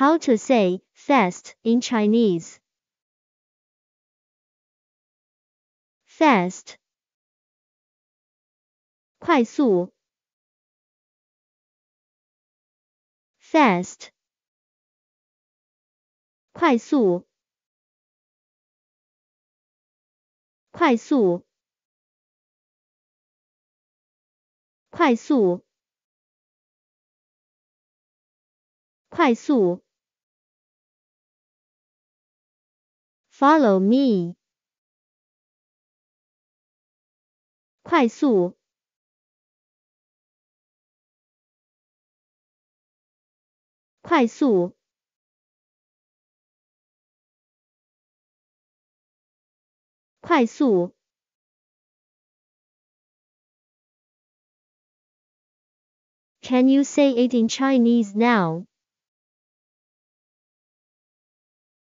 How to say fast in Chinese. Fast. 快速 fast Su Follow me. 快速。快速。快速。Can you say it in Chinese now?